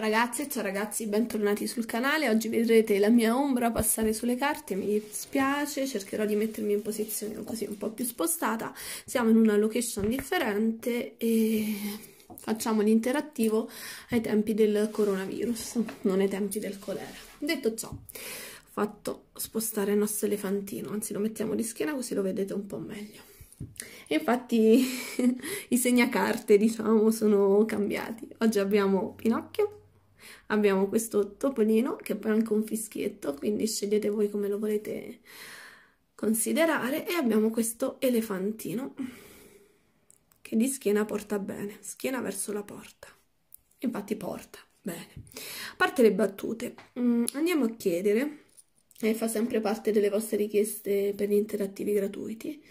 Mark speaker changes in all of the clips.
Speaker 1: Ciao ragazze, ciao ragazzi, bentornati sul canale. Oggi vedrete la mia ombra passare sulle carte, mi dispiace, cercherò di mettermi in posizione così un po' più spostata. Siamo in una location differente e facciamo l'interattivo ai tempi del coronavirus, non ai tempi del colera. Detto ciò, ho fatto spostare il nostro elefantino, anzi lo mettiamo di schiena così lo vedete un po' meglio. E infatti i segnacarte, diciamo, sono cambiati. Oggi abbiamo Pinocchio, abbiamo questo topolino che è poi anche un fischietto, quindi scegliete voi come lo volete considerare e abbiamo questo elefantino che di schiena porta bene, schiena verso la porta, infatti porta bene. A parte le battute, mm, andiamo a chiedere, e fa sempre parte delle vostre richieste per gli interattivi gratuiti,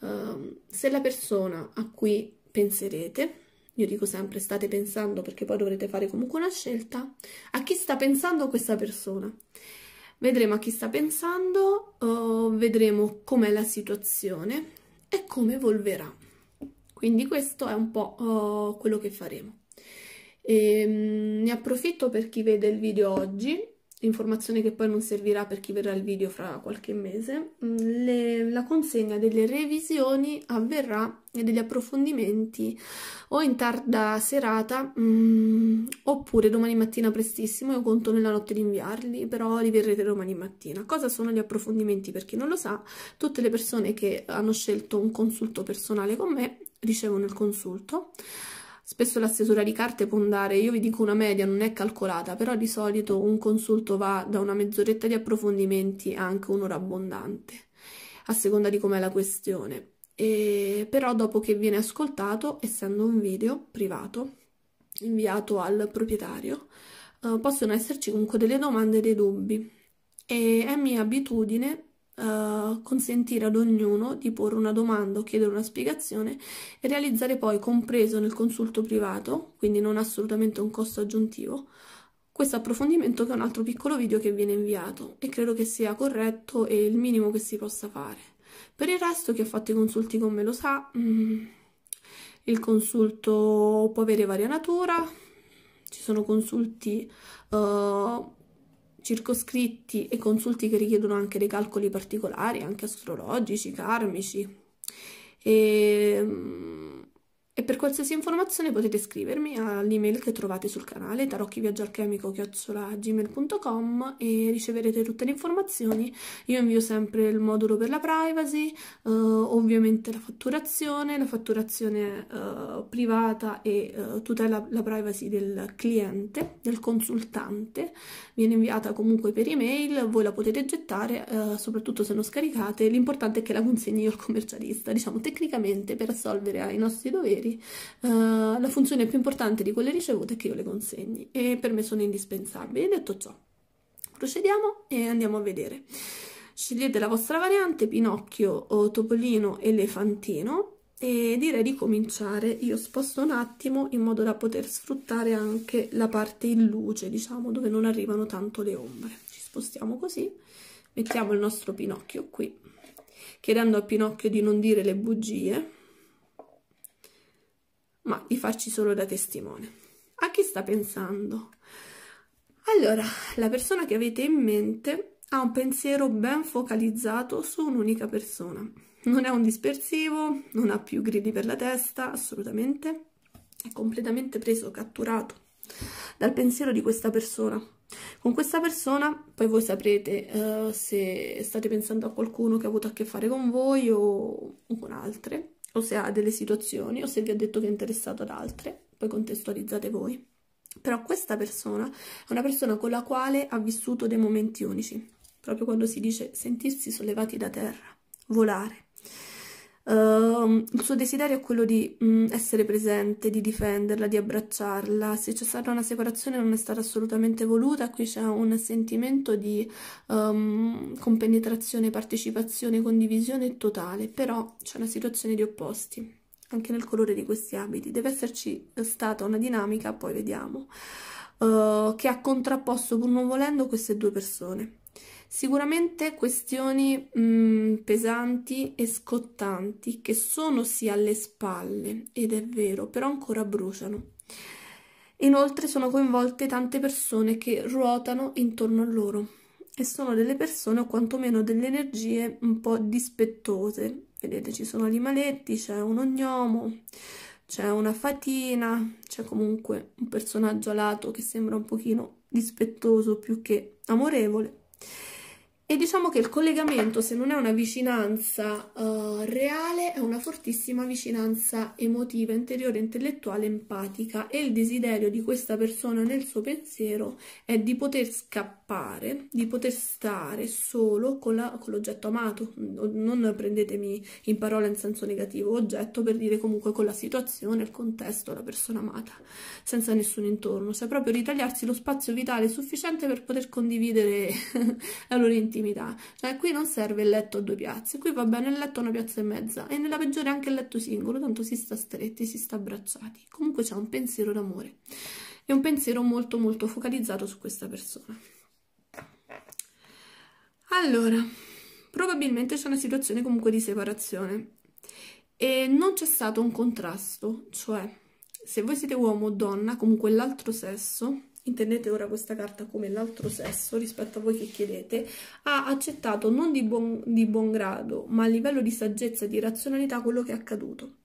Speaker 1: ehm, se la persona a cui penserete io dico sempre state pensando perché poi dovrete fare comunque una scelta, a chi sta pensando questa persona. Vedremo a chi sta pensando, uh, vedremo com'è la situazione e come evolverà. Quindi questo è un po' uh, quello che faremo. E, um, ne approfitto per chi vede il video oggi informazione che poi non servirà per chi verrà il video fra qualche mese, mm, le, la consegna delle revisioni avverrà e degli approfondimenti o in tarda serata mm, oppure domani mattina prestissimo, io conto nella notte di inviarli, però li verrete domani mattina. Cosa sono gli approfondimenti? Per chi non lo sa, tutte le persone che hanno scelto un consulto personale con me ricevono il consulto. Spesso la stesura di carte può andare, io vi dico una media, non è calcolata, però di solito un consulto va da una mezz'oretta di approfondimenti a anche un'ora abbondante, a seconda di com'è la questione. E, però dopo che viene ascoltato, essendo un video privato, inviato al proprietario, eh, possono esserci comunque delle domande e dei dubbi. E è mia abitudine eh, consentire ad ognuno di porre una domanda o chiedere una spiegazione e realizzare poi, compreso nel consulto privato, quindi non assolutamente un costo aggiuntivo, questo approfondimento che è un altro piccolo video che viene inviato e credo che sia corretto e il minimo che si possa fare. Per il resto chi ha fatto i consulti con me lo sa, mm, il consulto può avere varia natura, ci sono consulti... Uh, circoscritti e consulti che richiedono anche dei calcoli particolari, anche astrologici, karmici. E, ehm, e per qualsiasi informazione potete scrivermi all'email che trovate sul canale tarocchiviaggioalchemico.gmail.com e riceverete tutte le informazioni. Io invio sempre il modulo per la privacy, eh, ovviamente la fatturazione, la fatturazione eh, privata e eh, tutela la privacy del cliente, del consultante. Viene inviata comunque per email, voi la potete gettare, eh, soprattutto se non scaricate. L'importante è che la consegni io al commercialista, diciamo tecnicamente per assolvere ai nostri doveri ricevuti. Uh, la funzione più importante di quelle ricevute è che io le consegni e per me sono indispensabili. Detto ciò, procediamo e andiamo a vedere. Scegliete la vostra variante, Pinocchio, o Topolino, Elefantino e direi di cominciare. Io sposto un attimo in modo da poter sfruttare anche la parte in luce, diciamo, dove non arrivano tanto le ombre. Ci spostiamo così, mettiamo il nostro Pinocchio qui, chiedendo a Pinocchio di non dire le bugie ma vi faccio solo da testimone. A chi sta pensando? Allora, la persona che avete in mente ha un pensiero ben focalizzato su un'unica persona. Non è un dispersivo, non ha più gridi per la testa, assolutamente. È completamente preso, catturato dal pensiero di questa persona. Con questa persona poi voi saprete uh, se state pensando a qualcuno che ha avuto a che fare con voi o, o con altre o se ha delle situazioni o se vi ha detto che è interessato ad altre, poi contestualizzate voi. Però questa persona è una persona con la quale ha vissuto dei momenti unici, proprio quando si dice sentirsi sollevati da terra, volare. Uh, il suo desiderio è quello di mh, mm, essere presente, di difenderla, di abbracciarla. Se c'è stata una separazione non è stata assolutamente voluta, qui c'è un sentimento di um, compenetrazione, partecipazione, condivisione totale, però c'è una situazione di opposti anche nel colore di questi abiti. Deve esserci eh, stata una dinamica, poi vediamo, uh, che ha contrapposto pur non volendo queste due persone. Sicuramente questioni mh, mm, pesanti e scottanti che sono sì alle spalle, ed è vero, però ancora bruciano. Inoltre sono coinvolte tante persone che ruotano intorno a loro e sono delle persone o quantomeno delle energie un po' dispettose. Vedete, ci sono gli maletti, c'è un ognomo, c'è una fatina, c'è comunque un personaggio alato che sembra un pochino dispettoso più che amorevole. E diciamo che il collegamento, se non è una vicinanza uh, reale, è una fortissima vicinanza emotiva, interiore, intellettuale, empatica e il desiderio di questa persona nel suo pensiero è di poter scappare pare di poter stare solo con, la, con l'oggetto amato, non prendetemi in parola in senso negativo, oggetto per dire comunque con la situazione, il contesto, la persona amata, senza nessuno intorno, cioè proprio ritagliarsi lo spazio vitale sufficiente per poter condividere la loro intimità, cioè qui non serve il letto a due piazze, qui va bene il letto a una piazza e mezza e nella peggiore anche il letto singolo, tanto si sta stretti, si sta abbracciati, comunque c'è un pensiero d'amore e un pensiero molto molto focalizzato su questa persona. Allora, probabilmente c'è una situazione comunque di separazione e non c'è stato un contrasto, cioè se voi siete uomo o donna, comunque l'altro sesso, intendete ora questa carta come l'altro sesso rispetto a voi che chiedete, ha accettato non di buon, di buon grado, ma a livello di saggezza e di razionalità quello che è accaduto.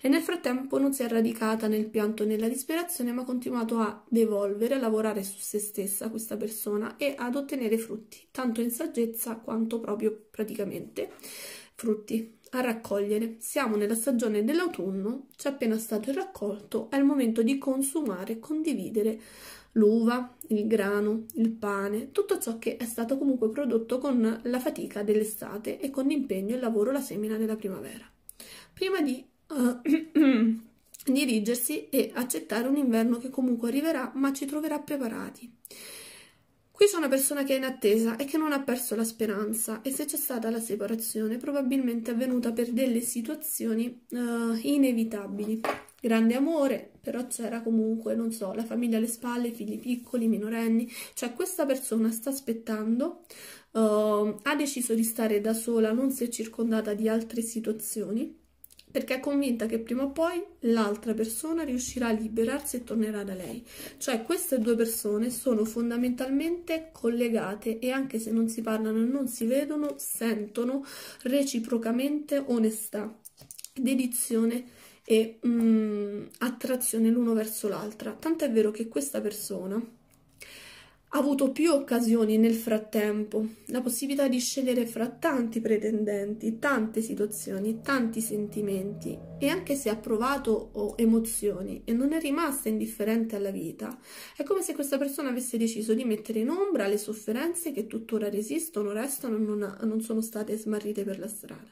Speaker 1: E nel frattempo non si è radicata nel pianto e nella disperazione, ma ha continuato a devolvere, a lavorare su se stessa questa persona e ad ottenere frutti, tanto in saggezza quanto proprio praticamente frutti a raccogliere. Siamo nella stagione dell'autunno, c'è appena stato il raccolto, è il momento di consumare, e condividere l'uva, il grano, il pane, tutto ciò che è stato comunque prodotto con la fatica dell'estate e con l'impegno, il lavoro, la semina della primavera. Prima di dirigersi e accettare un inverno che comunque arriverà, ma ci troverà preparati. Qui c'è una persona che è in attesa e che non ha perso la speranza e se c'è stata la separazione probabilmente è avvenuta per delle situazioni uh, inevitabili. Grande amore, però c'era comunque, non so, la famiglia alle spalle, figli piccoli, minorenni, cioè questa persona sta aspettando, uh, ha deciso di stare da sola, non si è circondata di altre situazioni perché è convinta che prima o poi l'altra persona riuscirà a liberarsi e tornerà da lei. Cioè queste due persone sono fondamentalmente collegate e anche se non si parlano e non si vedono, sentono reciprocamente onestà, dedizione e mm, attrazione l'uno verso l'altra. Tant'è vero che questa persona ha avuto più occasioni nel frattempo, la possibilità di scegliere fra tanti pretendenti, tante situazioni, tanti sentimenti e anche se ha provato emozioni e non è rimasta indifferente alla vita, è come se questa persona avesse deciso di mettere in ombra le sofferenze che tuttora resistono, restano e non, non sono state smarrite per la strada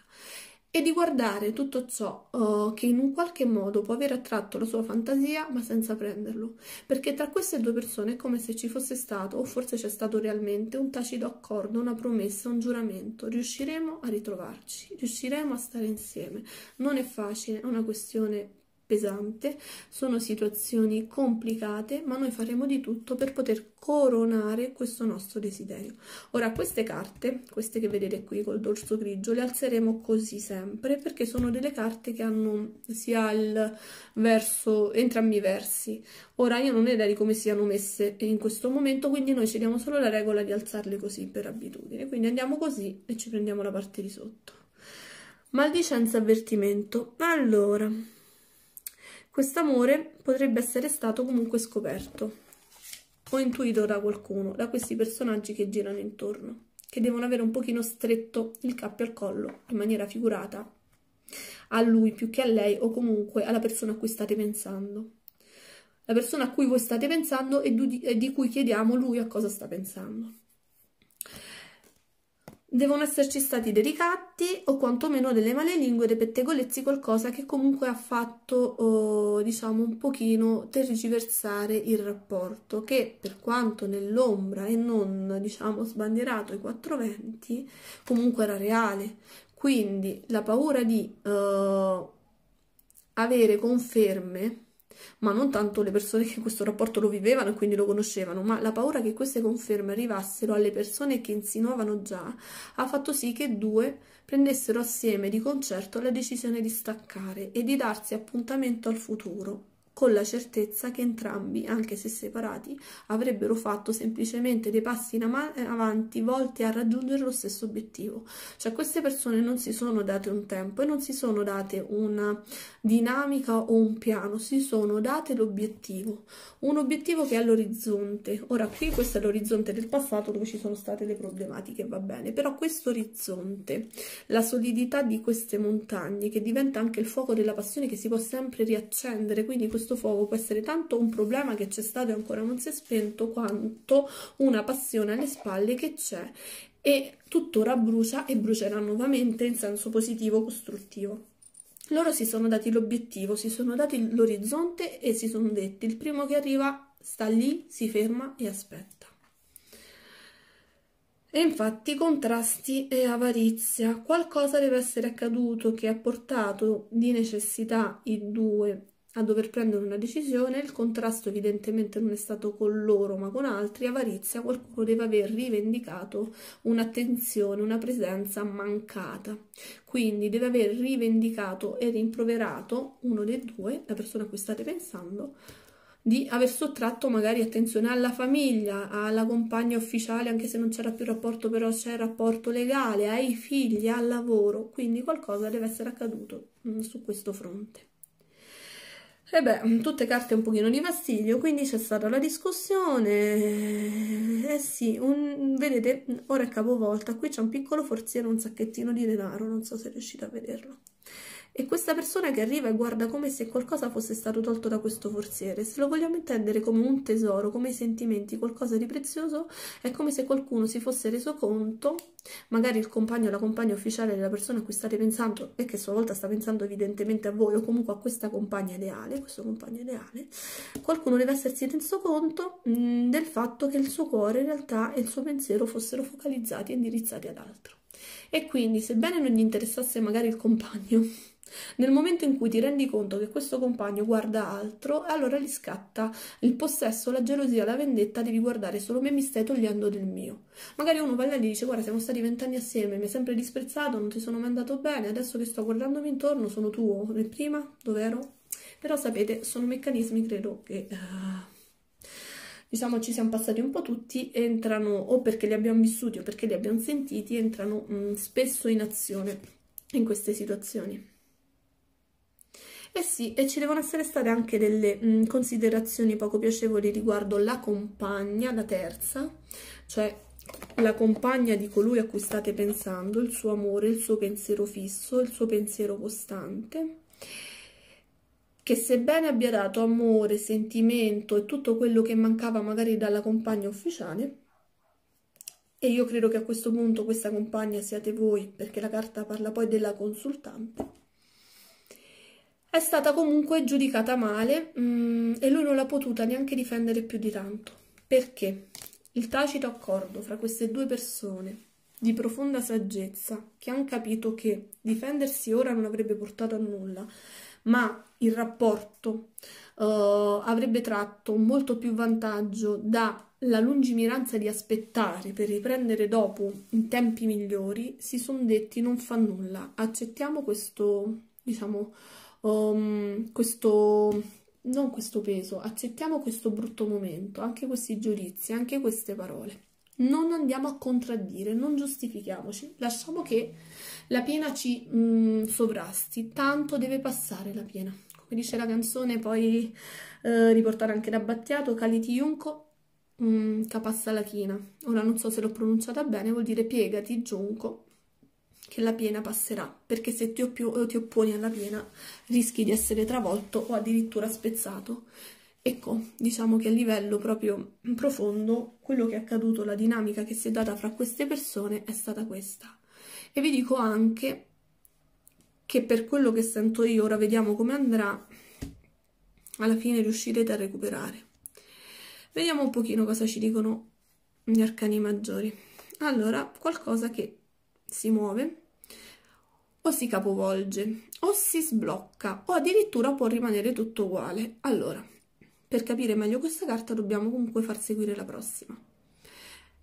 Speaker 1: e di guardare tutto ciò uh, che in un qualche modo può aver attratto la sua fantasia ma senza prenderlo, perché tra queste due persone è come se ci fosse stato, o forse c'è stato realmente, un tacito accordo, una promessa, un giuramento. Riusciremo a ritrovarci, riusciremo a stare insieme. Non è facile, è una questione pesante, sono situazioni complicate, ma noi faremo di tutto per poter coronare questo nostro desiderio. Ora queste carte, queste che vedete qui col dorso grigio, le alzeremo così sempre perché sono delle carte che hanno sia il verso, entrambi i versi. Ora io non ho idea di come siano messe in questo momento, quindi noi ci diamo solo la regola di alzarle così per abitudine, quindi andiamo così e ci prendiamo la parte di sotto. Maldicenza avvertimento. Allora, Quest'amore potrebbe essere stato comunque scoperto o intuito da qualcuno, da questi personaggi che girano intorno, che devono avere un pochino stretto il cappio al collo, in maniera figurata, a lui più che a lei o comunque alla persona a cui state pensando. La persona a cui voi state pensando e di cui chiediamo lui a cosa sta pensando. Devono esserci stati dei ricatti o quantomeno delle malelingue, dei pettegolezzi, qualcosa che comunque ha fatto, oh, diciamo, un pochino tergiversare il rapporto, che per quanto nell'ombra e non, diciamo, sbandierato ai venti, comunque era reale. Quindi la paura di uh, avere conferme ma non tanto le persone che questo rapporto lo vivevano e quindi lo conoscevano, ma la paura che queste conferme arrivassero alle persone che insinuavano già ha fatto sì che due prendessero assieme di concerto la decisione di staccare e di darsi appuntamento al futuro con la certezza che entrambi, anche se separati, avrebbero fatto semplicemente dei passi in eh, avanti volti a raggiungere lo stesso obiettivo. Cioè queste persone non si sono date un tempo e non si sono date una dinamica o un piano, si sono date l'obiettivo, un obiettivo che è all'orizzonte. Ora qui questo è l'orizzonte del passato dove ci sono state le problematiche, va bene, però questo orizzonte, la solidità di queste montagne che diventa anche il fuoco della passione che si può sempre riaccendere, quindi questo questo fuoco può essere tanto un problema che c'è stato e ancora non si è spento, quanto una passione alle spalle che c'è e tuttora brucia e brucerà nuovamente in senso positivo costruttivo. Loro si sono dati l'obiettivo, si sono dati l'orizzonte e si sono detti il primo che arriva sta lì, si ferma e aspetta. E infatti contrasti e avarizia, qualcosa deve essere accaduto che ha portato di necessità i due a dover prendere una decisione, il contrasto evidentemente non è stato con loro ma con altri, avarizia, qualcuno deve aver rivendicato un'attenzione, una presenza mancata. Quindi deve aver rivendicato e rimproverato uno dei due, la persona a cui state pensando, di aver sottratto magari attenzione alla famiglia, alla compagna ufficiale, anche se non c'era più rapporto, però c'è rapporto legale, ai figli, al lavoro, quindi qualcosa deve essere accaduto mh, mm, su questo fronte. E beh, mm, tutte carte un pochino di fastidio, quindi c'è stata la discussione, eh sì, un, vedete, ora è capovolta, qui c'è un piccolo forziere, un sacchettino di denaro, non so se riuscite a vederlo. E questa persona che arriva e guarda come se qualcosa fosse stato tolto da questo forziere, se lo vogliamo intendere come un tesoro, come i sentimenti, qualcosa di prezioso, è come se qualcuno si fosse reso conto, magari il compagno o la compagna ufficiale della persona a cui state pensando e che a sua volta sta pensando evidentemente a voi o comunque a questa compagna ideale, questo compagno ideale, qualcuno deve essersi reso conto mh, mm, del fatto che il suo cuore in realtà e il suo pensiero fossero focalizzati e indirizzati ad altro. E quindi, sebbene non gli interessasse magari il compagno, nel momento in cui ti rendi conto che questo compagno guarda altro, allora gli scatta il possesso, la gelosia, la vendetta, devi guardare solo me, mi stai togliendo del mio. Magari uno va lì e gli dice guarda siamo stati vent'anni assieme, mi hai sempre disprezzato, non ti sono mai andato bene, adesso che sto guardandomi intorno sono tuo, nel prima, dov'ero? Però sapete, sono meccanismi credo che... Uh diciamo ci siamo passati un po' tutti, entrano o perché li abbiamo vissuti o perché li abbiamo sentiti, entrano mh, mm, spesso in azione in queste situazioni. Eh sì, e ci devono essere state anche delle mh, considerazioni poco piacevoli riguardo la compagna, la terza, cioè la compagna di colui a cui state pensando, il suo amore, il suo pensiero fisso, il suo pensiero costante, che sebbene abbia dato amore, sentimento e tutto quello che mancava magari dalla compagna ufficiale, e io credo che a questo punto questa compagna siate voi, perché la carta parla poi della consultante, è stata comunque giudicata male mm, e lui non l'ha potuta neanche difendere più di tanto. Perché il tacito accordo fra queste due persone di profonda saggezza che hanno capito che difendersi ora non avrebbe portato a nulla, ma il rapporto uh, avrebbe tratto molto più vantaggio dalla lungimiranza di aspettare per riprendere dopo in tempi migliori, si sono detti non fa nulla, accettiamo questo, diciamo, um, questo, non questo peso, accettiamo questo brutto momento, anche questi giudizi, anche queste parole. Non andiamo a contraddire, non giustifichiamoci, lasciamo che la piena ci mh, mm, sovrasti, tanto deve passare la piena. Come dice la canzone, poi eh, riportata anche da Battiato, Caliti Junco, mh, mm, capassa latina. Ora non so se l'ho pronunciata bene, vuol dire piegati, giunco, che la piena passerà, perché se ti, opp ti opponi alla piena rischi di essere travolto o addirittura spezzato. Ecco, diciamo che a livello proprio profondo, quello che è accaduto, la dinamica che si è data fra queste persone è stata questa. E vi dico anche che per quello che sento io, ora vediamo come andrà, alla fine riuscirete a recuperare. Vediamo un pochino cosa ci dicono gli arcani maggiori. Allora, qualcosa che si muove o si capovolge o si sblocca o addirittura può rimanere tutto uguale allora per capire meglio questa carta dobbiamo comunque far seguire la prossima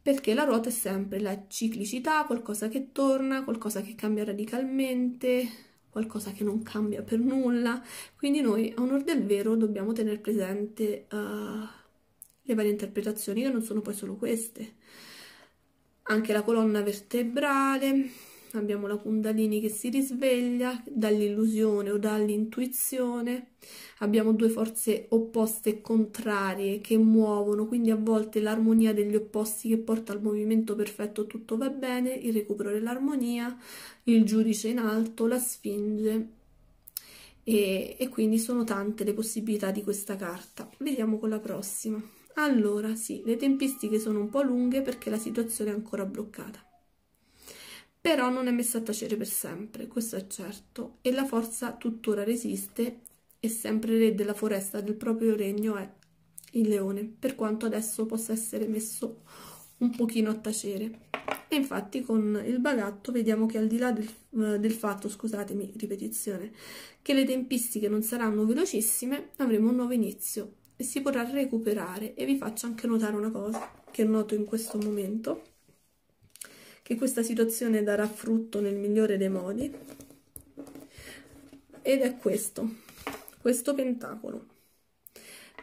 Speaker 1: perché la ruota è sempre la ciclicità qualcosa che torna qualcosa che cambia radicalmente qualcosa che non cambia per nulla quindi noi a onore del vero dobbiamo tenere presente uh, le varie interpretazioni che non sono poi solo queste anche la colonna vertebrale, abbiamo la Kundalini che si risveglia dall'illusione o dall'intuizione, abbiamo due forze opposte e contrarie che muovono, quindi a volte l'armonia degli opposti che porta al movimento perfetto tutto va bene, il recupero dell'armonia, il giudice in alto, la sfinge e, e quindi sono tante le possibilità di questa carta. Vediamo con la prossima. Allora sì, le tempistiche sono un po' lunghe perché la situazione è ancora bloccata. Però non è messa a tacere per sempre, questo è certo, e la forza tuttora resiste e sempre re della foresta del proprio regno è il leone, per quanto adesso possa essere messo un pochino a tacere. E infatti con il bagatto vediamo che al di là del, eh, del, fatto, scusatemi, ripetizione, che le tempistiche non saranno velocissime, avremo un nuovo inizio e si potrà recuperare e vi faccio anche notare una cosa che noto in questo momento che questa situazione darà frutto nel migliore dei modi ed è questo questo pentacolo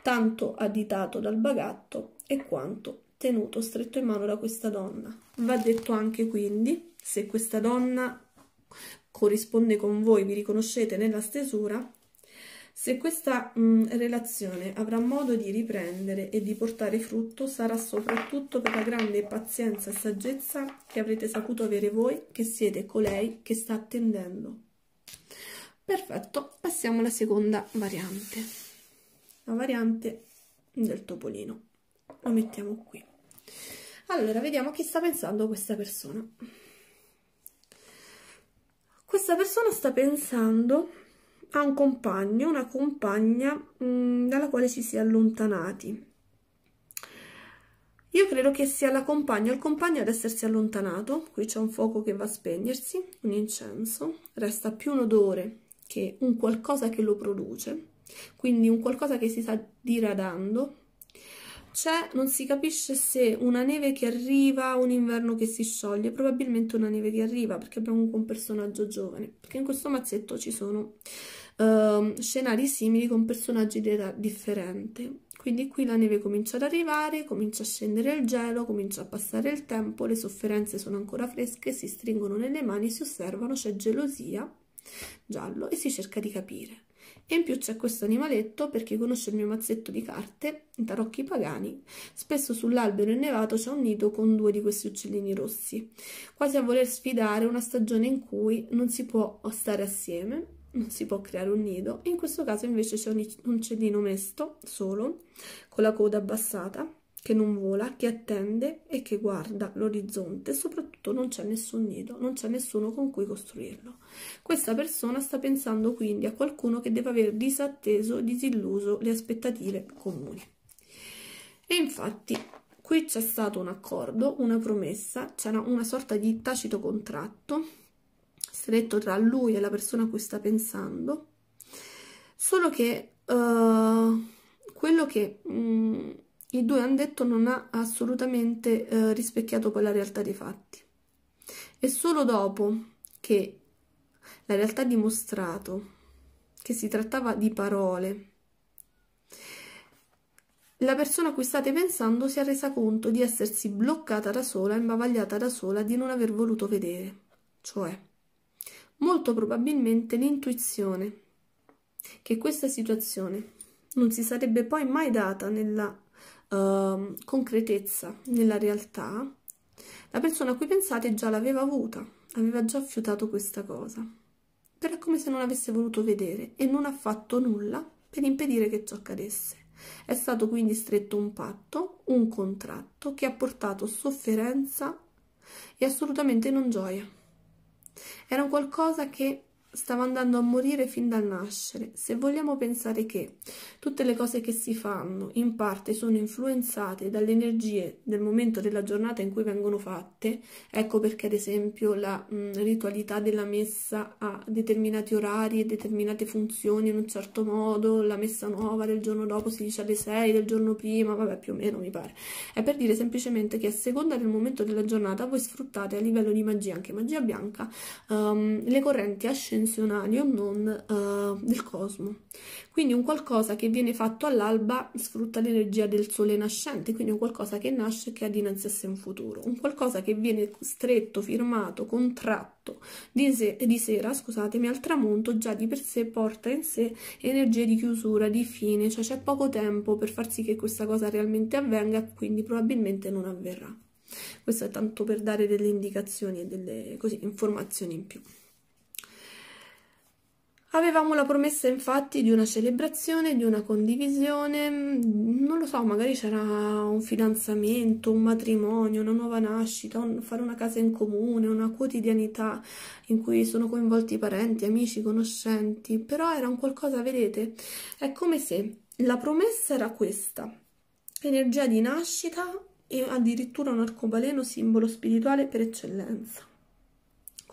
Speaker 1: tanto additato dal bagatto e quanto tenuto stretto in mano da questa donna va detto anche quindi se questa donna corrisponde con voi vi riconoscete nella stesura se questa mh, mm, relazione avrà modo di riprendere e di portare frutto, sarà soprattutto per la grande pazienza e saggezza che avrete saputo avere voi, che siete colei che sta attendendo. Perfetto, passiamo alla seconda variante, la variante del topolino. Lo mettiamo qui. Allora, vediamo chi sta pensando questa persona. Questa persona sta pensando ha un compagno, una compagna mh, mm, dalla quale ci si è allontanati. Io credo che sia la compagna o il compagno ad essersi allontanato, qui c'è un fuoco che va a spegnersi, un incenso, resta più un odore che un qualcosa che lo produce, quindi un qualcosa che si sta diradando, c'è, non si capisce se una neve che arriva, un inverno che si scioglie, probabilmente una neve che arriva perché abbiamo un personaggio giovane, perché in questo mazzetto ci sono uh, scenari simili con personaggi di età differente. Quindi qui la neve comincia ad arrivare, comincia a scendere il gelo, comincia a passare il tempo, le sofferenze sono ancora fresche, si stringono nelle mani, si osservano, c'è gelosia, giallo, e si cerca di capire. E in più c'è questo animaletto, per chi conosce il mio mazzetto di carte, i tarocchi pagani, spesso sull'albero innevato c'è un nido con due di questi uccellini rossi, quasi a voler sfidare una stagione in cui non si può stare assieme non si può creare un nido in questo caso invece c'è un uccellino mesto solo con la coda abbassata che non vola, che attende e che guarda l'orizzonte, soprattutto non c'è nessun nido, non c'è nessuno con cui costruirlo. Questa persona sta pensando quindi a qualcuno che deve aver disatteso, disilluso le aspettative comuni. E infatti qui c'è stato un accordo, una promessa, c'era una sorta di tacito contratto stretto tra lui e la persona a cui sta pensando, solo che uh, quello che mh, mm, i due hanno detto non ha assolutamente uh, rispecchiato poi la realtà dei fatti. E solo dopo che la realtà ha dimostrato che si trattava di parole, la persona a cui state pensando si è resa conto di essersi bloccata da sola, imbavagliata da sola, di non aver voluto vedere. Cioè, molto probabilmente l'intuizione che questa situazione non si sarebbe poi mai data nella uh, concretezza, nella realtà, la persona a cui pensate già l'aveva avuta, aveva già fiutato questa cosa, però è come se non avesse voluto vedere e non ha fatto nulla per impedire che ciò accadesse. È stato quindi stretto un patto, un contratto che ha portato sofferenza e assolutamente non gioia. Era un qualcosa che stava andando a morire fin dal nascere. Se vogliamo pensare che tutte le cose che si fanno in parte sono influenzate dalle energie del momento della giornata in cui vengono fatte, ecco perché ad esempio la mh, ritualità della messa a determinati orari e determinate funzioni in un certo modo, la messa nuova del giorno dopo si dice alle 6 del giorno prima, vabbè più o meno mi pare. È per dire semplicemente che a seconda del momento della giornata voi sfruttate a livello di magia, anche magia bianca, um, le correnti ascendenti o non uh, del cosmo. Quindi un qualcosa che viene fatto all'alba sfrutta l'energia del sole nascente, quindi un qualcosa che nasce e che ha dinanzi a sé un futuro, un qualcosa che viene stretto, firmato, contratto di, se di sera, scusatemi, al tramonto già di per sé porta in sé energie di chiusura, di fine, cioè c'è poco tempo per far sì che questa cosa realmente avvenga, quindi probabilmente non avverrà. Questo è tanto per dare delle indicazioni e delle così, informazioni in più. Avevamo la promessa infatti di una celebrazione, di una condivisione, mm, non lo so, magari c'era un fidanzamento, un matrimonio, una nuova nascita, un, fare una casa in comune, una quotidianità in cui sono coinvolti parenti, amici, conoscenti, però era un qualcosa, vedete, è come se la promessa era questa, energia di nascita e addirittura un arcobaleno simbolo spirituale per eccellenza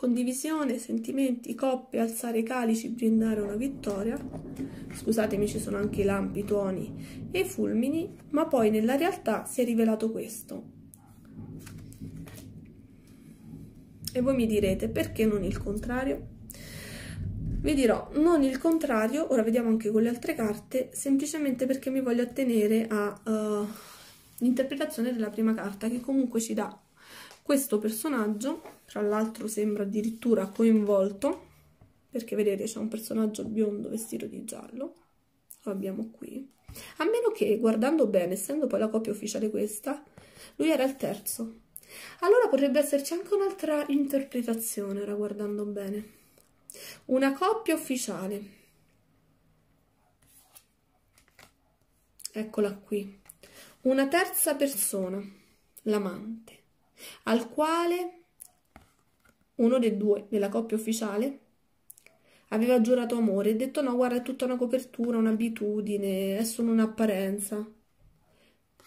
Speaker 1: condivisione, sentimenti, coppe, alzare i calici, brindare una vittoria, scusatemi ci sono anche i lampi, i tuoni e i fulmini, ma poi nella realtà si è rivelato questo. E voi mi direte perché non il contrario? Vi dirò non il contrario, ora vediamo anche con le altre carte, semplicemente perché mi voglio attenere all'interpretazione eh, uh, della prima carta che comunque ci dà questo personaggio tra l'altro sembra addirittura coinvolto perché vedete c'è un personaggio biondo vestito di giallo lo abbiamo qui a meno che guardando bene essendo poi la coppia ufficiale questa lui era il terzo allora potrebbe esserci anche un'altra interpretazione ora guardando bene una coppia ufficiale eccola qui una terza persona l'amante al quale uno dei due della coppia ufficiale aveva giurato amore e detto no, guarda, è tutta una copertura, un'abitudine, è solo un'apparenza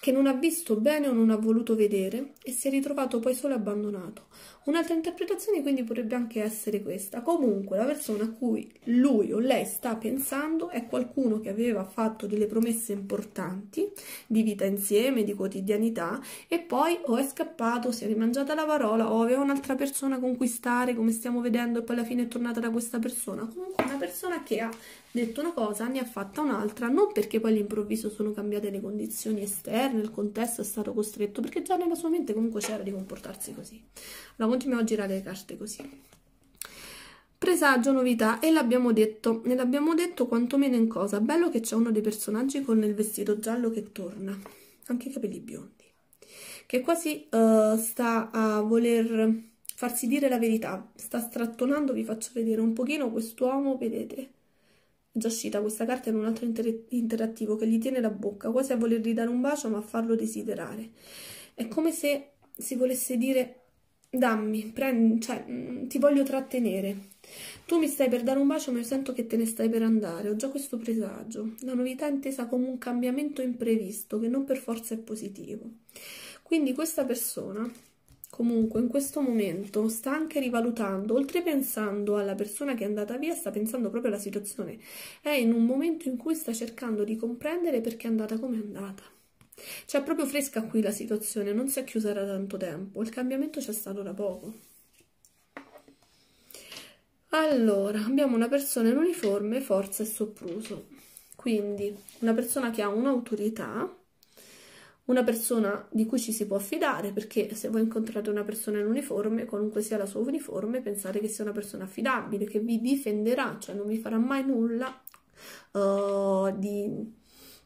Speaker 1: che non ha visto bene o non ha voluto vedere e si è ritrovato poi solo abbandonato. Un'altra interpretazione quindi potrebbe anche essere questa. Comunque la persona a cui lui o lei sta pensando è qualcuno che aveva fatto delle promesse importanti di vita insieme, di quotidianità e poi o è scappato, si è rimangiata la parola o aveva un'altra persona con cui stare come stiamo vedendo e poi alla fine è tornata da questa persona. Comunque una persona che ha detto una cosa, ne ha fatta un'altra, non perché poi all'improvviso sono cambiate le condizioni esterne, il contesto è stato costretto, perché già nella sua mente comunque c'era di comportarsi così. Allora continuiamo a girare le carte così. Presagio, novità, e l'abbiamo detto, e l'abbiamo detto quantomeno in cosa. Bello che c'è uno dei personaggi con il vestito giallo che torna, anche i capelli biondi, che quasi uh, sta a voler farsi dire la verità, sta strattonando, vi faccio vedere un pochino quest'uomo, vedete? già uscita questa carta in un altro inter interattivo che gli tiene la bocca, quasi a volergli dare un bacio ma a farlo desiderare. È come se si volesse dire dammi, prendi, cioè, mm, ti voglio trattenere. Tu mi stai per dare un bacio ma io sento che te ne stai per andare, ho già questo presagio. La novità è intesa come un cambiamento imprevisto che non per forza è positivo. Quindi questa persona Comunque, in questo momento sta anche rivalutando, oltre pensando alla persona che è andata via, sta pensando proprio alla situazione. È in un momento in cui sta cercando di comprendere perché è andata come è andata. C'è proprio fresca qui la situazione, non si è chiusa da tanto tempo, il cambiamento c'è stato da poco. Allora, abbiamo una persona in uniforme, forza e sopruso. Quindi, una persona che ha un'autorità una persona di cui ci si può affidare, perché se voi incontrate una persona in uniforme, qualunque sia la sua uniforme, pensate che sia una persona affidabile, che vi difenderà, cioè non vi farà mai nulla uh, di...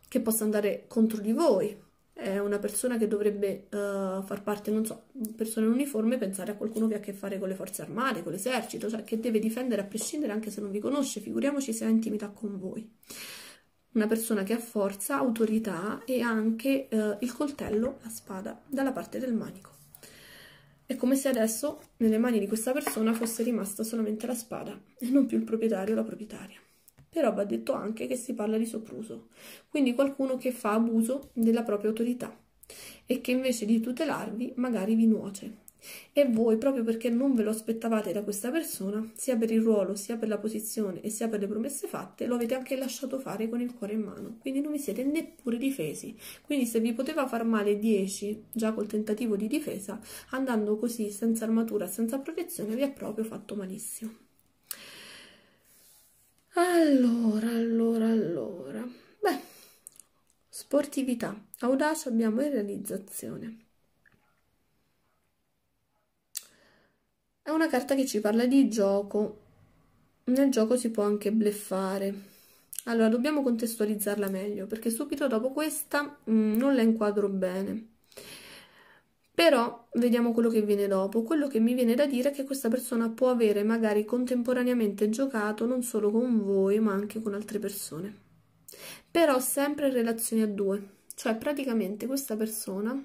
Speaker 1: che possa andare contro di voi. È una persona che dovrebbe uh, far parte, non so, una persona in uniforme, pensare a qualcuno che ha a che fare con le forze armate, con l'esercito, cioè che deve difendere a prescindere anche se non vi conosce, figuriamoci se ha intimità con voi una persona che ha forza, autorità e anche eh, il coltello, la spada, dalla parte del manico. È come se adesso nelle mani di questa persona fosse rimasta solamente la spada e non più il proprietario o la proprietaria. Però va detto anche che si parla di sopruso, quindi qualcuno che fa abuso della propria autorità e che invece di tutelarvi magari vi nuoce, e voi, proprio perché non ve lo aspettavate da questa persona, sia per il ruolo, sia per la posizione e sia per le promesse fatte, lo avete anche lasciato fare con il cuore in mano. Quindi non vi siete neppure difesi. Quindi se vi poteva far male 10 già col tentativo di difesa, andando così senza armatura, senza protezione, vi ha proprio fatto malissimo. Allora, allora, allora. Beh, sportività, audacia abbiamo in realizzazione. È una carta che ci parla di gioco. Nel gioco si può anche bleffare. Allora, dobbiamo contestualizzarla meglio, perché subito dopo questa mh, mm, non la inquadro bene. Però vediamo quello che viene dopo. Quello che mi viene da dire è che questa persona può avere magari contemporaneamente giocato non solo con voi, ma anche con altre persone. Però sempre in relazione a due. Cioè, praticamente questa persona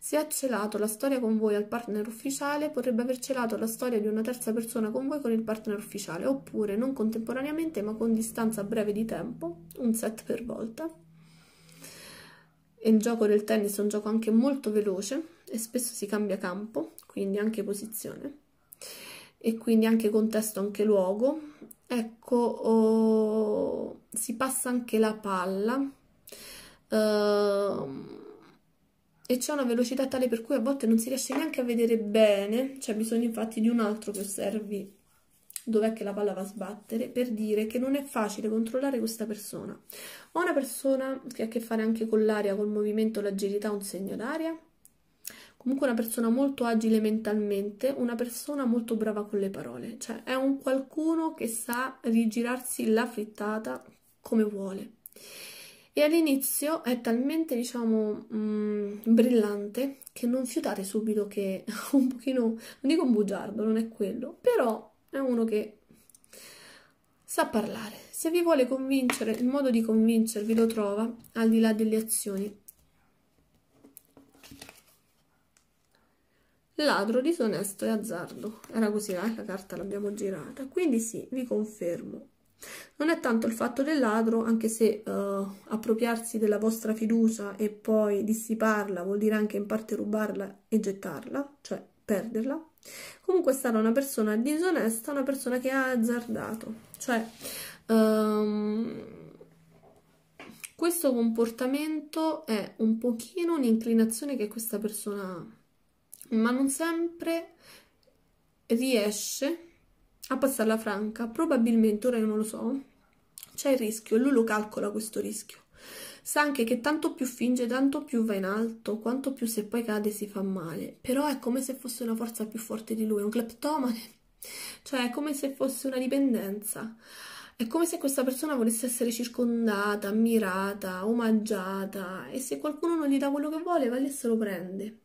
Speaker 1: se ha celato la storia con voi al partner ufficiale, potrebbe aver celato la storia di una terza persona con voi con il partner ufficiale, oppure non contemporaneamente ma con distanza breve di tempo, un set per volta. E il gioco del tennis è un gioco anche molto veloce e spesso si cambia campo, quindi anche posizione e quindi anche contesto, anche luogo. Ecco, oh, si passa anche la palla. Uh, e c'è una velocità tale per cui a volte non si riesce neanche a vedere bene, c'è bisogno infatti di un altro che osservi dov'è che la palla va a sbattere, per dire che non è facile controllare questa persona. Ho una persona che ha a che fare anche con l'aria, col movimento, l'agilità, un segno d'aria, comunque una persona molto agile mentalmente, una persona molto brava con le parole, cioè è un qualcuno che sa rigirarsi la frittata come vuole e all'inizio è talmente, diciamo, mh, mm, brillante che non fiutate subito che un pochino, non dico un bugiardo, non è quello, però è uno che sa parlare. Se vi vuole convincere, il modo di convincervi lo trova al di là delle azioni. Ladro, disonesto e azzardo. Era così, eh? la carta l'abbiamo girata. Quindi sì, vi confermo. Non è tanto il fatto del ladro, anche se eh, appropriarsi della vostra fiducia e poi dissiparla vuol dire anche in parte rubarla e gettarla, cioè perderla. Comunque sarà una persona disonesta, una persona che ha azzardato, cioè um, questo comportamento è un pochino un'inclinazione che questa persona ha, ma non sempre riesce a passarla franca, probabilmente, ora io non lo so, c'è il rischio e lui lo calcola questo rischio. Sa anche che tanto più finge, tanto più va in alto, quanto più se poi cade si fa male. Però è come se fosse una forza più forte di lui, un cleptomane. Cioè è come se fosse una dipendenza. È come se questa persona volesse essere circondata, ammirata, omaggiata e se qualcuno non gli dà quello che vuole, va lì e se lo prende.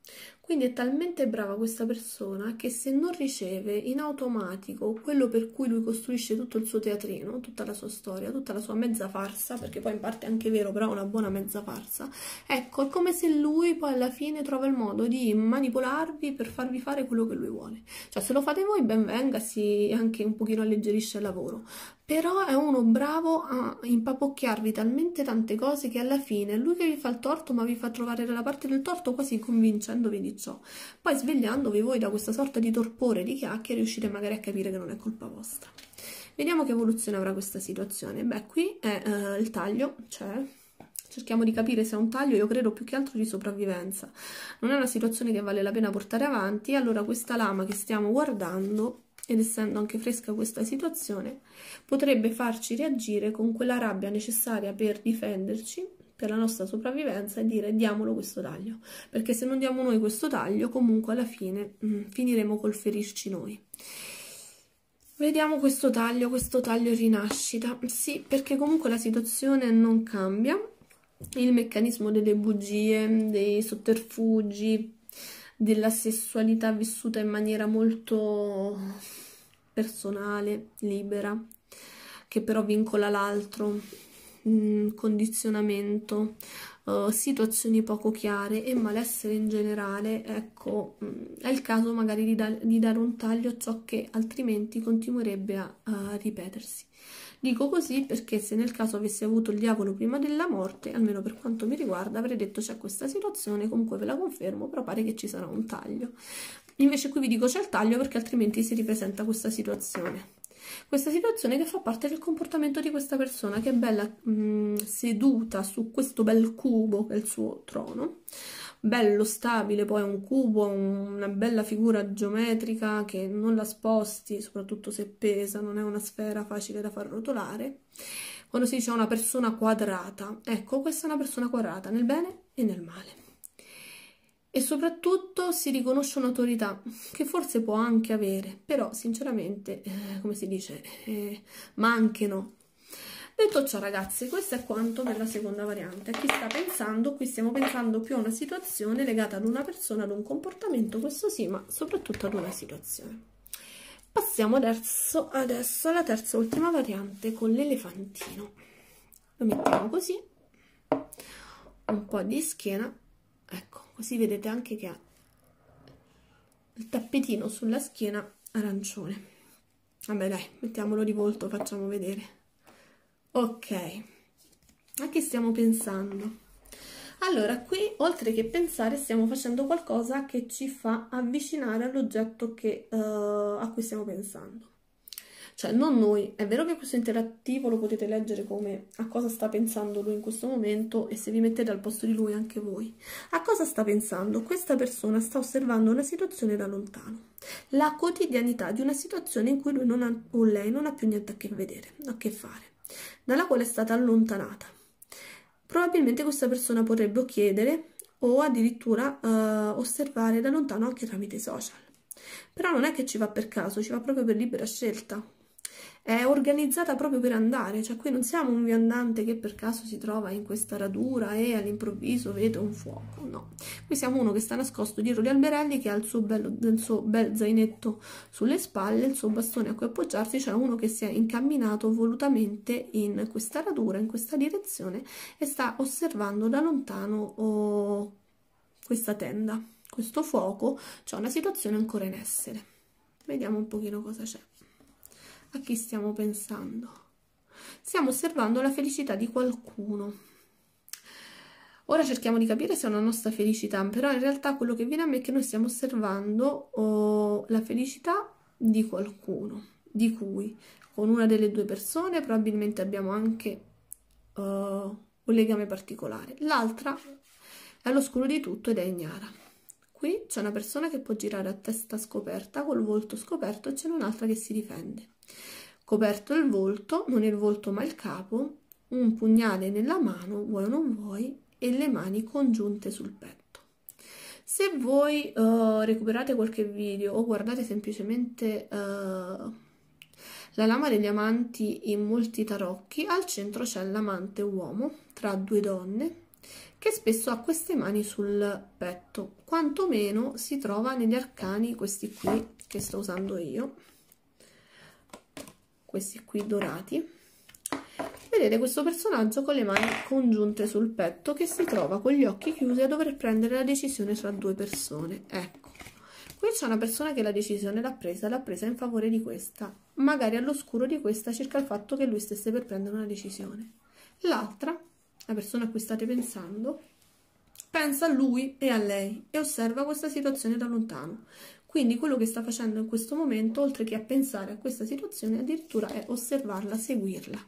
Speaker 1: Quindi è talmente brava questa persona che se non riceve in automatico quello per cui lui costruisce tutto il suo teatrino, tutta la sua storia, tutta la sua mezza farsa, perché poi in parte è anche vero, però una buona mezza farsa, ecco, è come se lui poi alla fine trova il modo di manipolarvi per farvi fare quello che lui vuole. Cioè se lo fate voi ben venga, si anche un pochino alleggerisce il lavoro, però è uno bravo a impapocchiarvi talmente tante cose che alla fine è lui che vi fa il torto ma vi fa trovare dalla parte del torto quasi convincendovi di ciò. Poi svegliandovi voi da questa sorta di torpore di chiacchiere riuscite magari a capire che non è colpa vostra. Vediamo che evoluzione avrà questa situazione. Beh, qui è eh, il taglio, cioè cerchiamo di capire se è un taglio, io credo più che altro di sopravvivenza. Non è una situazione che vale la pena portare avanti, allora questa lama che stiamo guardando ed essendo anche fresca questa situazione, potrebbe farci reagire con quella rabbia necessaria per difenderci, per la nostra sopravvivenza e dire diamolo questo taglio, perché se non diamo noi questo taglio comunque alla fine mh, mm, finiremo col ferirci noi. Vediamo questo taglio, questo taglio rinascita, sì perché comunque la situazione non cambia, il meccanismo delle bugie, dei sotterfugi, della sessualità vissuta in maniera molto personale, libera, che però vincola l'altro, mm, condizionamento, eh, situazioni poco chiare e malessere in generale, ecco, mm, è il caso magari di, da di dare un taglio a ciò che altrimenti continuerebbe a, a ripetersi. Dico così perché se nel caso avessi avuto il diavolo prima della morte, almeno per quanto mi riguarda, avrei detto c'è questa situazione, comunque ve la confermo, però pare che ci sarà un taglio. Invece qui vi dico c'è il taglio perché altrimenti si ripresenta questa situazione. Questa situazione che fa parte del comportamento di questa persona che è bella mh, mm, seduta su questo bel cubo che è il suo trono bello, stabile, poi un cubo, una bella figura geometrica che non la sposti, soprattutto se pesa, non è una sfera facile da far rotolare. Quando si dice una persona quadrata, ecco, questa è una persona quadrata nel bene e nel male. E soprattutto si riconosce un'autorità che forse può anche avere, però sinceramente, eh, come si dice, eh, manchino detto ciò ragazzi questo è quanto per la seconda variante a chi sta pensando qui stiamo pensando più a una situazione legata ad una persona ad un comportamento questo sì ma soprattutto ad una situazione passiamo adesso, adesso alla terza e ultima variante con l'elefantino lo mettiamo così un po' di schiena ecco così vedete anche che ha il tappetino sulla schiena arancione vabbè dai mettiamolo di volto facciamo vedere ok a che stiamo pensando allora qui oltre che pensare stiamo facendo qualcosa che ci fa avvicinare all'oggetto uh, a cui stiamo pensando cioè non noi, è vero che questo interattivo lo potete leggere come a cosa sta pensando lui in questo momento e se vi mettete al posto di lui anche voi, a cosa sta pensando? Questa persona sta osservando una situazione da lontano, la quotidianità di una situazione in cui lui ha, o lei non ha più niente a che vedere, a che fare dalla quale è stata allontanata. Probabilmente questa persona potrebbe chiedere o addirittura eh, osservare da lontano anche tramite i social. Però non è che ci va per caso, ci va proprio per libera scelta è organizzata proprio per andare, cioè qui non siamo un viandante che per caso si trova in questa radura e all'improvviso vede un fuoco, no. Qui siamo uno che sta nascosto dietro gli alberelli, che ha il suo, bello, il suo bel zainetto sulle spalle, il suo bastone a cui appoggiarsi, c'è cioè uno che si è incamminato volutamente in questa radura, in questa direzione e sta osservando da lontano oh, questa tenda, questo fuoco, c'è cioè una situazione ancora in essere. Vediamo un pochino cosa c'è a chi stiamo pensando. Stiamo osservando la felicità di qualcuno. Ora cerchiamo di capire se è una nostra felicità, però in realtà quello che viene a me è che noi stiamo osservando oh, la felicità di qualcuno, di cui con una delle due persone probabilmente abbiamo anche uh, un legame particolare. L'altra è all'oscuro di tutto ed è ignara. Qui c'è una persona che può girare a testa scoperta, col volto scoperto, e c'è un'altra che si difende. Coperto il volto, non il volto ma il capo, un pugnale nella mano, vuoi o non vuoi, e le mani congiunte sul petto. Se voi uh, recuperate qualche video o guardate semplicemente uh, la lama degli amanti in molti tarocchi, al centro c'è l'amante uomo tra due donne che spesso ha queste mani sul petto quantomeno si trova negli arcani questi qui che sto usando io questi qui dorati vedete questo personaggio con le mani congiunte sul petto che si trova con gli occhi chiusi a dover prendere la decisione tra due persone ecco qui c'è una persona che la decisione l'ha presa l'ha presa in favore di questa magari all'oscuro di questa circa il fatto che lui stesse per prendere una decisione l'altra la persona a cui state pensando, pensa a lui e a lei e osserva questa situazione da lontano. Quindi quello che sta facendo in questo momento, oltre che a pensare a questa situazione, addirittura è osservarla, seguirla.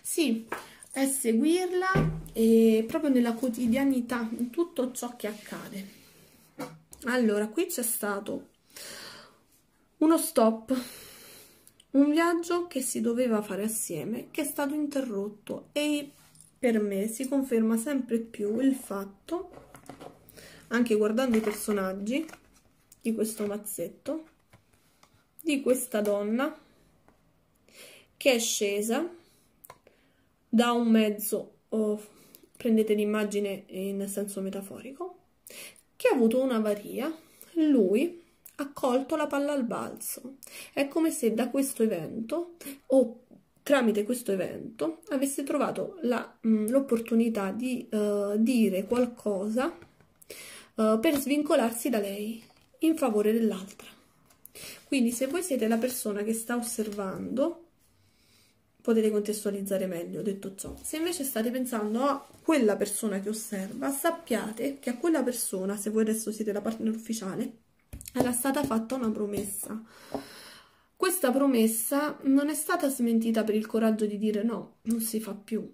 Speaker 1: Sì, è seguirla e proprio nella quotidianità, in tutto ciò che accade. Allora, qui c'è stato uno stop, un viaggio che si doveva fare assieme, che è stato interrotto e per me si conferma sempre più il fatto, anche guardando i personaggi di questo mazzetto, di questa donna che è scesa da un mezzo, oh, prendete l'immagine in senso metaforico, che ha avuto una varia, lui ha colto la palla al balzo. È come se da questo evento, o tramite questo evento avesse trovato mm, l'opportunità di uh, dire qualcosa uh, per svincolarsi da lei in favore dell'altra. Quindi se voi siete la persona che sta osservando, potete contestualizzare meglio detto ciò. Se invece state pensando a quella persona che osserva, sappiate che a quella persona, se voi adesso siete la partner ufficiale, era stata fatta una promessa questa promessa non è stata smentita per il coraggio di dire no, non si fa più,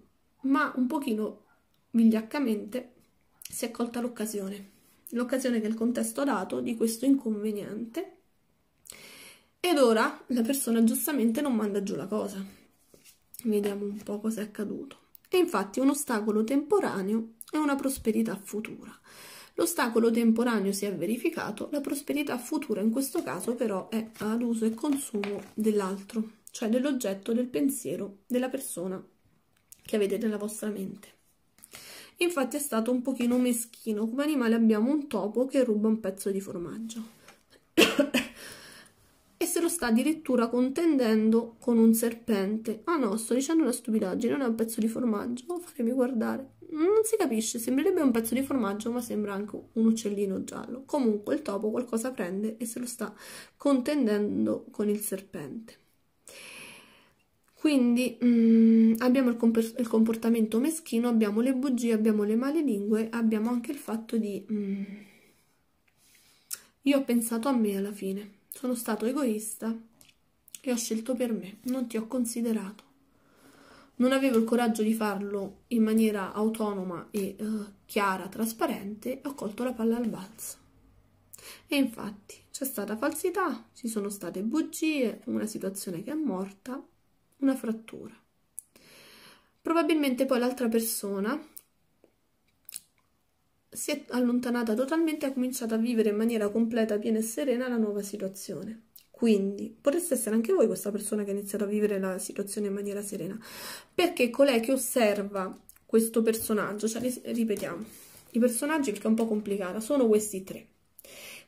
Speaker 1: ma un pochino vigliaccamente si è colta l'occasione, l'occasione che il contesto ha dato di questo inconveniente ed ora la persona giustamente non manda giù la cosa. Vediamo un po' cosa è accaduto. E infatti un ostacolo temporaneo è una prosperità futura. L'ostacolo temporaneo si è verificato, la prosperità futura in questo caso però è ad uso e consumo dell'altro, cioè dell'oggetto del pensiero della persona che avete nella vostra mente. Infatti è stato un pochino meschino, come animale abbiamo un topo che ruba un pezzo di formaggio e se lo sta addirittura contendendo con un serpente. Ah no, sto dicendo una stupidaggine, non è un pezzo di formaggio, fatemi guardare non si capisce, sembrerebbe un pezzo di formaggio, ma sembra anche un uccellino giallo. Comunque il topo qualcosa prende e se lo sta contendendo con il serpente. Quindi mm, abbiamo il, il, comportamento meschino, abbiamo le bugie, abbiamo le male lingue, abbiamo anche il fatto di... Mm, io ho pensato a me alla fine, sono stato egoista e ho scelto per me, non ti ho considerato non avevo il coraggio di farlo in maniera autonoma e uh, chiara, trasparente, ho colto la palla al balzo. E infatti c'è stata falsità, ci sono state bugie, una situazione che è morta, una frattura. Probabilmente poi l'altra persona si è allontanata totalmente e ha cominciato a vivere in maniera completa, piena e serena la nuova situazione. Quindi potreste essere anche voi questa persona che ha iniziato a vivere la situazione in maniera serena, perché colei che osserva questo personaggio, cioè ripetiamo, i personaggi perché è un po' complicata, sono questi tre.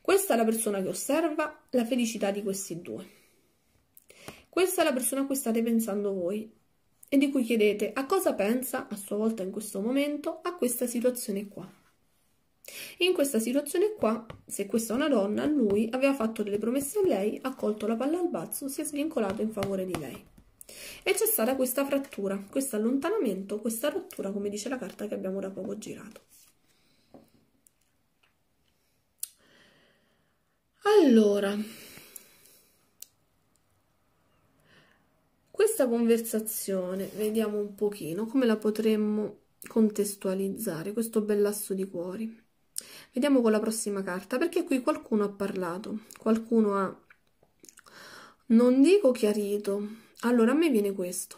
Speaker 1: Questa è la persona che osserva la felicità di questi due. Questa è la persona a cui state pensando voi e di cui chiedete a cosa pensa a sua volta in questo momento a questa situazione qua. In questa situazione qua, se questa è una donna, lui aveva fatto delle promesse a lei, ha colto la palla al balzo, si è svincolato in favore di lei. E c'è stata questa frattura, questo allontanamento, questa rottura, come dice la carta che abbiamo da poco girato. Allora, questa conversazione, vediamo un pochino come la potremmo contestualizzare, questo bel lasso di cuori. Vediamo con la prossima carta, perché qui qualcuno ha parlato, qualcuno ha, non dico chiarito, allora a me viene questo,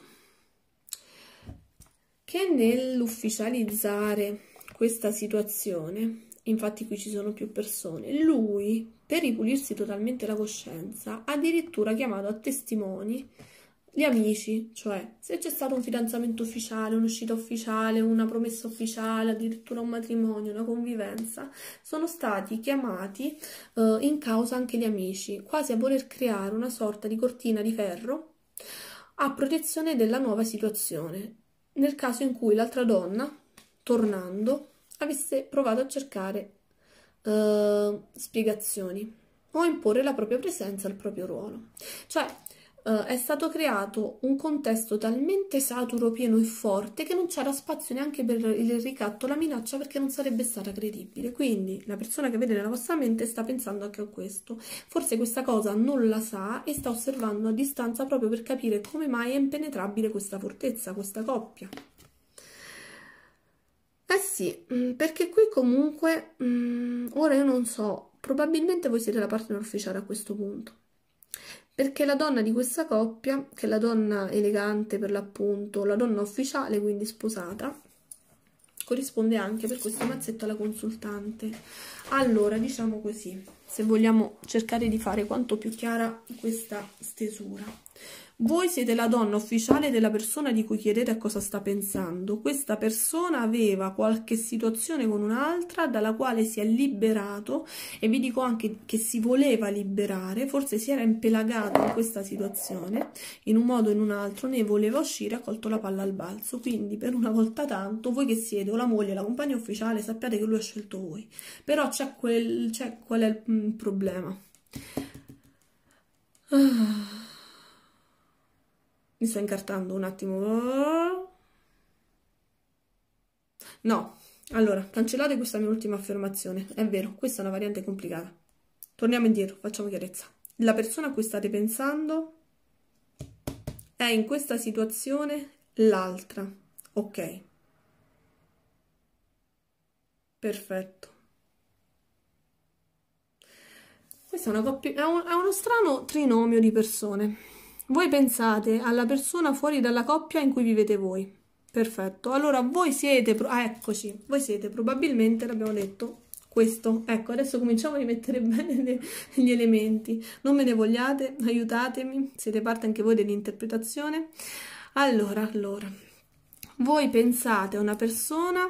Speaker 1: che nell'ufficializzare questa situazione, infatti qui ci sono più persone, lui, per ripulirsi totalmente la coscienza, ha addirittura chiamato a testimoni gli amici, cioè se c'è stato un fidanzamento ufficiale, un'uscita ufficiale, una promessa ufficiale, addirittura un matrimonio, una convivenza, sono stati chiamati eh, in causa anche gli amici, quasi a voler creare una sorta di cortina di ferro a protezione della nuova situazione, nel caso in cui l'altra donna, tornando, avesse provato a cercare eh, spiegazioni o imporre la propria presenza al proprio ruolo. Cioè, eh, è stato creato un contesto talmente saturo, pieno e forte che non c'era spazio neanche per il ricatto, la minaccia perché non sarebbe stata credibile. Quindi la persona che vede nella vostra mente sta pensando anche a questo. Forse questa cosa non la sa e sta osservando a distanza proprio per capire come mai è impenetrabile questa fortezza, questa coppia. Eh sì, mm, perché qui comunque, mh, mm, ora io non so, probabilmente voi siete la partner ufficiale a questo punto perché la donna di questa coppia, che è la donna elegante per l'appunto, la donna ufficiale, quindi sposata, corrisponde anche per questo mazzetto alla consultante. Allora, diciamo così, se vogliamo cercare di fare quanto più chiara questa stesura. Voi siete la donna ufficiale della persona di cui chiedete a cosa sta pensando. Questa persona aveva qualche situazione con un'altra dalla quale si è liberato e vi dico anche che si voleva liberare, forse si era impelagato in questa situazione, in un modo o in un altro, ne voleva uscire, ha colto la palla al balzo. Quindi per una volta tanto, voi che siete o la moglie o la compagna ufficiale, sappiate che lui ha scelto voi. Però c'è quel, c'è qual è il mm, problema. Ah. Mi sto incartando un attimo. No, allora, cancellate questa mia ultima affermazione. È vero, questa è una variante complicata. Torniamo indietro, facciamo chiarezza. La persona a cui state pensando è in questa situazione l'altra. Ok. Perfetto. Questa è, una coppia, è, un, è uno strano trinomio di persone. Voi pensate alla persona fuori dalla coppia in cui vivete voi. Perfetto. Allora voi siete, ah, eccoci, voi siete probabilmente, l'abbiamo detto, questo. Ecco, adesso cominciamo a rimettere bene le, gli elementi. Non me ne vogliate, aiutatemi, siete parte anche voi dell'interpretazione. Allora, allora, voi pensate a una persona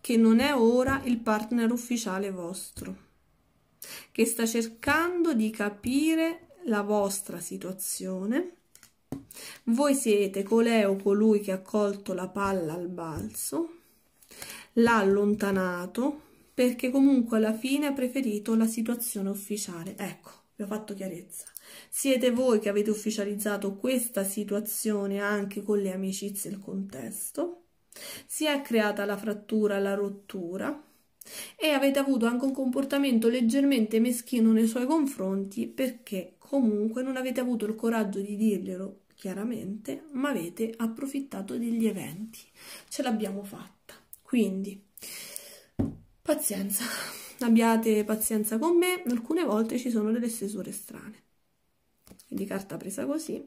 Speaker 1: che non è ora il partner ufficiale vostro, che sta cercando di capire la vostra situazione. Voi siete coleo colui che ha colto la palla al balzo, l'ha allontanato perché comunque alla fine ha preferito la situazione ufficiale. Ecco, vi ho fatto chiarezza. Siete voi che avete ufficializzato questa situazione anche con le amicizie e il contesto. Si è creata la frattura, la rottura e avete avuto anche un comportamento leggermente meschino nei suoi confronti perché Comunque non avete avuto il coraggio di dirglielo chiaramente, ma avete approfittato degli eventi. Ce l'abbiamo fatta. Quindi pazienza, abbiate pazienza con me, alcune volte ci sono delle stesure strane. Quindi carta presa così.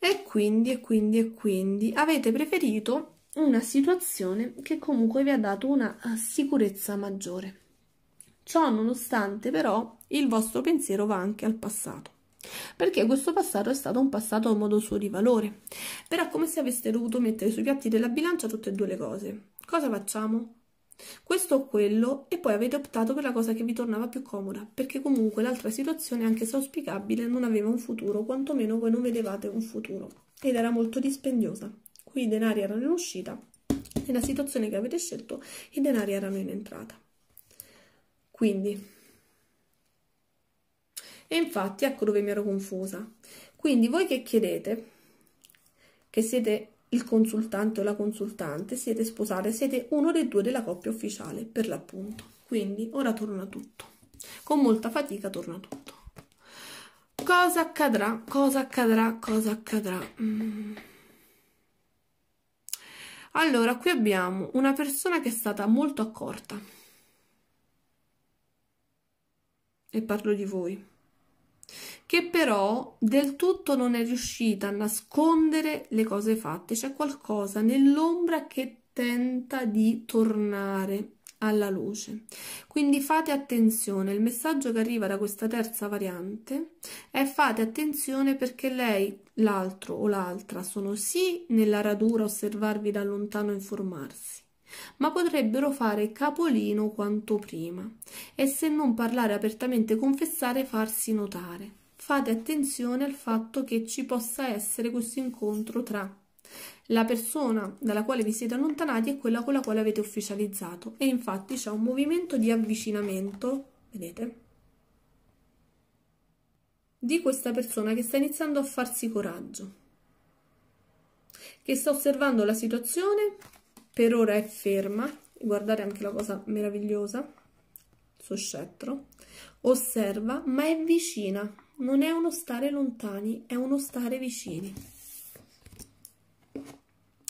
Speaker 1: E quindi, e quindi, e quindi avete preferito una situazione che comunque vi ha dato una eh, sicurezza maggiore. Ciò nonostante però il vostro pensiero va anche al passato, perché questo passato è stato un passato a modo suo di valore, però come se aveste dovuto mettere sui piatti della bilancia tutte e due le cose. Cosa facciamo? Questo o quello e poi avete optato per la cosa che vi tornava più comoda, perché comunque l'altra situazione, anche se auspicabile, non aveva un futuro, quantomeno voi non vedevate un futuro ed era molto dispendiosa. Qui i denari erano in uscita, e la situazione che avete scelto i denari erano in entrata. Quindi, e infatti ecco dove mi ero confusa. Quindi voi che chiedete, che siete il consultante o la consultante, siete sposate, siete uno dei due della coppia ufficiale per l'appunto. Quindi ora torna tutto. Con molta fatica torna tutto. Cosa accadrà? Cosa accadrà? Cosa accadrà? Mm. Allora, qui abbiamo una persona che è stata molto accorta e parlo di voi, che però del tutto non è riuscita a nascondere le cose fatte, c'è qualcosa nell'ombra che tenta di tornare alla luce. Quindi fate attenzione, il messaggio che arriva da questa terza variante è fate attenzione perché lei, l'altro o l'altra sono sì nella radura osservarvi da lontano informarsi, ma potrebbero fare capolino quanto prima e se non parlare apertamente confessare farsi notare. Fate attenzione al fatto che ci possa essere questo incontro tra la persona dalla quale vi siete allontanati e quella con la quale avete ufficializzato e infatti c'è un movimento di avvicinamento, vedete? di questa persona che sta iniziando a farsi coraggio, che sta osservando la situazione per ora è ferma, guardate anche la cosa meravigliosa, il suo scettro, osserva, ma è vicina, non è uno stare lontani, è uno stare vicini.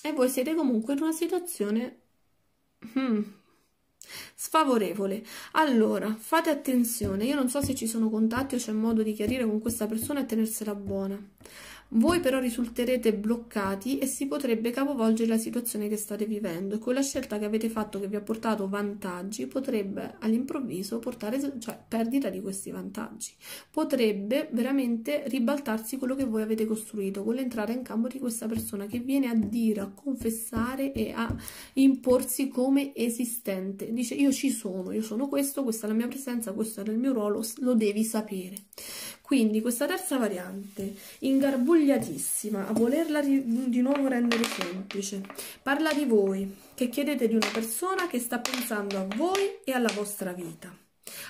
Speaker 1: E voi siete comunque in una situazione hmm, sfavorevole. Allora, fate attenzione, io non so se ci sono contatti o c'è modo di chiarire con questa persona e tenersela buona. Voi però risulterete bloccati e si potrebbe capovolgere la situazione che state vivendo e quella scelta che avete fatto che vi ha portato vantaggi potrebbe all'improvviso portare cioè, perdita di questi vantaggi. Potrebbe veramente ribaltarsi quello che voi avete costruito con l'entrata in campo di questa persona che viene a dire, a confessare e a imporsi come esistente. Dice io ci sono, io sono questo, questa è la mia presenza, questo era il mio ruolo, lo devi sapere. Quindi questa terza variante, ingarbugliatissima, a volerla di nuovo rendere semplice, parla di voi, che chiedete di una persona che sta pensando a voi e alla vostra vita,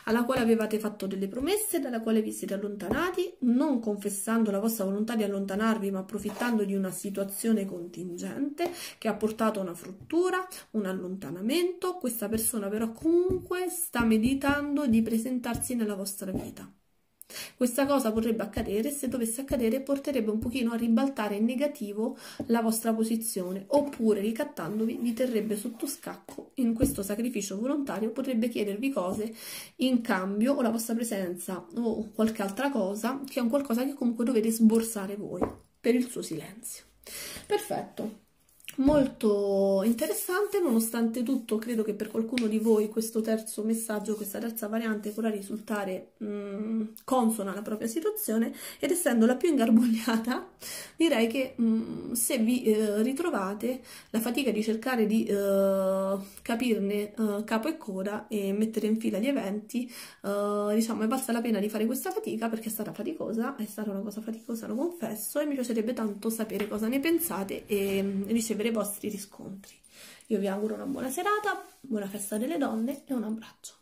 Speaker 1: alla quale avevate fatto delle promesse, dalla quale vi siete allontanati, non confessando la vostra volontà di allontanarvi, ma approfittando di una situazione contingente che ha portato a una fruttura, un allontanamento. Questa persona però comunque sta meditando di presentarsi nella vostra vita questa cosa potrebbe accadere se dovesse accadere porterebbe un pochino a ribaltare in negativo la vostra posizione oppure ricattandovi vi terrebbe sotto scacco in questo sacrificio volontario potrebbe chiedervi cose in cambio o la vostra presenza o qualche altra cosa che è un qualcosa che comunque dovete sborsare voi per il suo silenzio. Perfetto, molto interessante nonostante tutto credo che per qualcuno di voi questo terzo messaggio questa terza variante potrà risultare mh, mm, consona alla propria situazione ed essendo la più ingarbugliata direi che mh, mm, se vi eh, ritrovate la fatica di cercare di eh, capirne eh, capo e coda e mettere in fila gli eventi eh, diciamo è valsa la pena di fare questa fatica perché è stata faticosa è stata una cosa faticosa lo confesso e mi piacerebbe tanto sapere cosa ne pensate e mm, ricevere i vostri riscontri. Io vi auguro una buona serata, buona festa delle donne e un abbraccio.